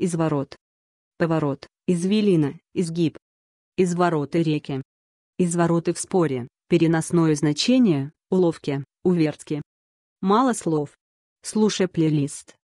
изворот, поворот, извилина, изгиб, извороты реки, извороты в споре, переносное значение, уловки, увертки. Мало слов. Слушай плейлист.